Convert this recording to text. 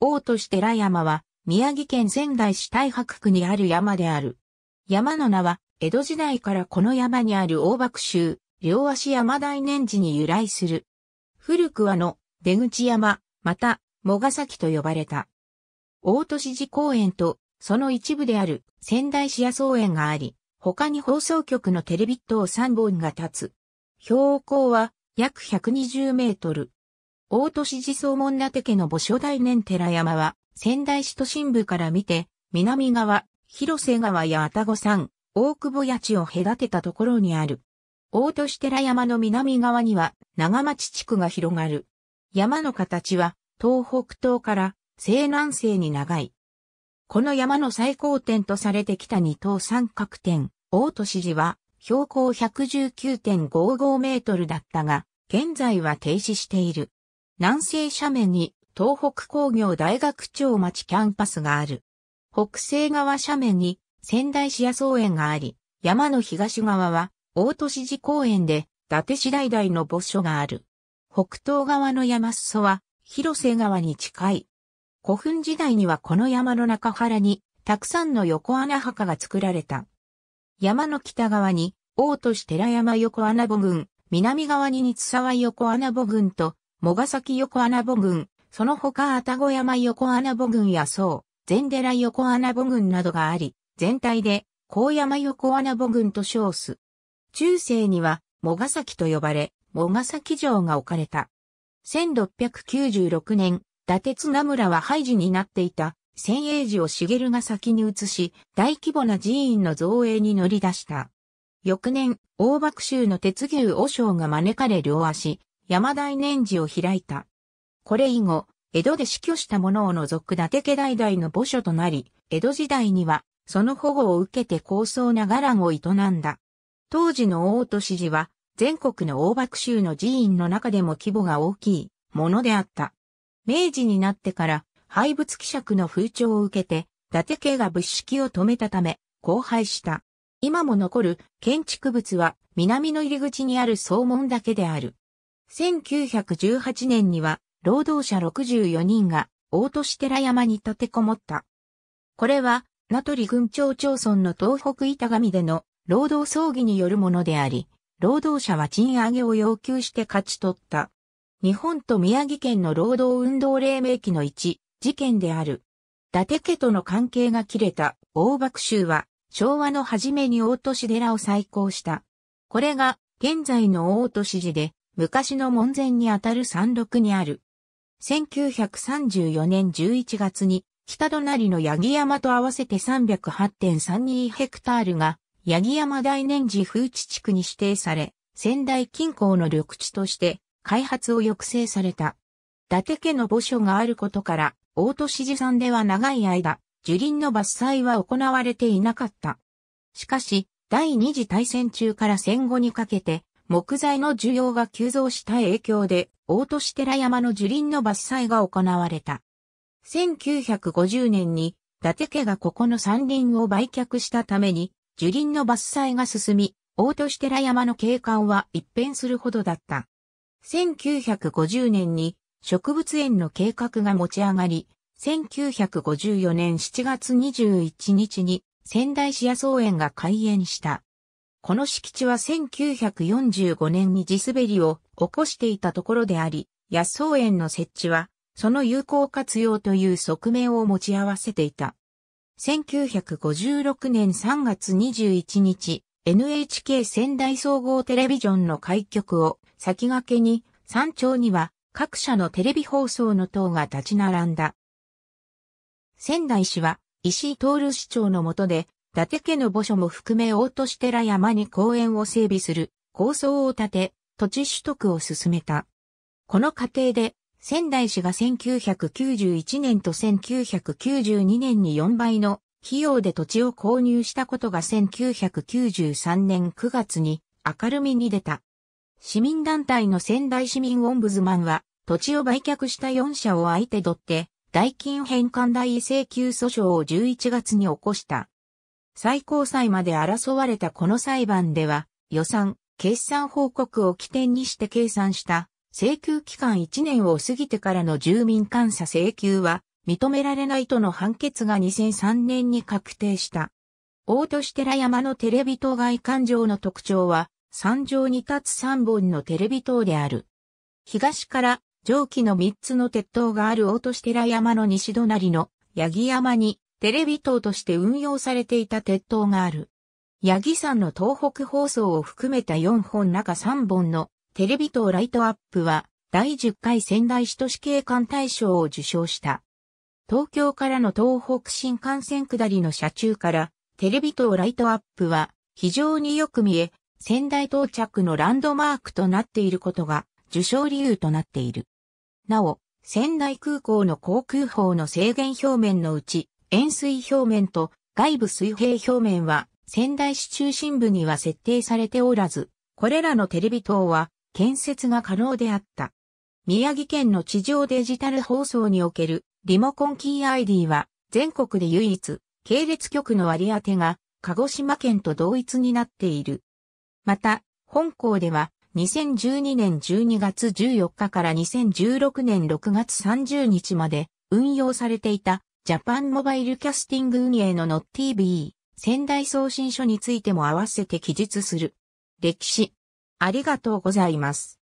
王都市寺山は、宮城県仙台市太白区にある山である。山の名は、江戸時代からこの山にある大爆州、両足山大念寺に由来する。古くはの、出口山、また、もがさきと呼ばれた。大都市寺公園と、その一部である仙台市野草園があり、他に放送局のテレビ塔3本が立つ。標高は約120メートル。大都市寺総門立家の墓所大年寺山は、仙台市都心部から見て、南側、広瀬川や愛宕山、大久保谷地を隔てたところにある。大都市寺山の南側には、長町地区が広がる。山の形は、東北東から西南西に長い。この山の最高点とされてきた二等三角点、大都市寺は、標高119.55メートルだったが、現在は停止している。南西斜面に東北工業大学町町キャンパスがある。北西側斜面に仙台市野草園があり、山の東側は大都市寺公園で伊達市大々の墓所がある。北東側の山裾は広瀬川に近い。古墳時代にはこの山の中原にたくさんの横穴墓が作られた。山の北側に大都市寺山横穴墓群、南側に三沢横穴墓群とモガサキ横穴母軍、その他たご山横穴母軍やそう、禅寺横穴母軍などがあり、全体で高山横穴母軍と称す。中世には、モガサキと呼ばれ、モガサキ城が置かれた。1696年、伊達綱村は廃寺になっていた、千英寺を茂が先に移し、大規模な寺院の造営に乗り出した。翌年、大幕州の鉄牛和尚が招かれ両足、山大年次を開いた。これ以後、江戸で死去した者を除く伊達家代々の墓所となり、江戸時代には、その保護を受けて高層な伽藍を営んだ。当時の大都市寺は、全国の大幕州の寺院の中でも規模が大きいものであった。明治になってから、廃仏希釈の風潮を受けて、伊達家が物式を止めたため、荒廃した。今も残る建築物は、南の入り口にある総門だけである。1918年には労働者64人が大都市寺山に立てこもった。これは名取郡町町村の東北板上での労働争議によるものであり、労働者は賃上げを要求して勝ち取った。日本と宮城県の労働運動黎明期の一事件である。伊達家との関係が切れた大爆州は昭和の初めに大都市寺を再興した。これが現在の大都市寺で昔の門前にあたる山麓にある。1934年11月に、北隣の八木山と合わせて308.32ヘクタールが、八木山大年寺風地地区に指定され、仙台近郊の緑地として、開発を抑制された。伊達家の墓所があることから、大都市寺山では長い間、樹林の伐採は行われていなかった。しかし、第二次大戦中から戦後にかけて、木材の需要が急増した影響で、大都市寺山の樹林の伐採が行われた。1950年に、伊達家がここの山林を売却したために、樹林の伐採が進み、大都市寺山の景観は一変するほどだった。1950年に植物園の計画が持ち上がり、1954年7月21日に仙台市野草園が開園した。この敷地は1945年に地滑りを起こしていたところであり、野草園の設置は、その有効活用という側面を持ち合わせていた。1956年3月21日、NHK 仙台総合テレビジョンの開局を先駆けに、山頂には各社のテレビ放送の塔が立ち並んだ。仙台市は石井徹市長のもとで達家の墓所も含め大都市寺山に公園を整備する構想を立て、土地取得を進めた。この過程で、仙台市が1991年と1992年に4倍の費用で土地を購入したことが1993年9月に明るみに出た。市民団体の仙台市民オンブズマンは、土地を売却した4社を相手取って、代金返還代請求訴訟を11月に起こした。最高裁まで争われたこの裁判では、予算、決算報告を起点にして計算した、請求期間1年を過ぎてからの住民監査請求は、認められないとの判決が2003年に確定した。大都市寺山のテレビ塔外環状の特徴は、山上に立つ三本のテレビ塔である。東から上記の三つの鉄塔がある大都市寺山の西隣の八木山にテレビ塔として運用されていた鉄塔がある。八木山の東北放送を含めた4本中3本のテレビ塔ライトアップは第10回仙台市都市景観大賞を受賞した。東京からの東北新幹線下りの車中からテレビ塔ライトアップは非常によく見え、仙台到着のランドマークとなっていることが受賞理由となっている。なお、仙台空港の航空法の制限表面のうち、円錐表面と外部水平表面は仙台市中心部には設定されておらず、これらのテレビ塔は建設が可能であった。宮城県の地上デジタル放送におけるリモコンキー ID は全国で唯一、系列局の割り当てが鹿児島県と同一になっている。また、本校では2012年12月14日から2016年6月30日まで運用されていたジャパンモバイルキャスティング運営の NotTV、仙台送信所についても合わせて記述する。歴史。ありがとうございます。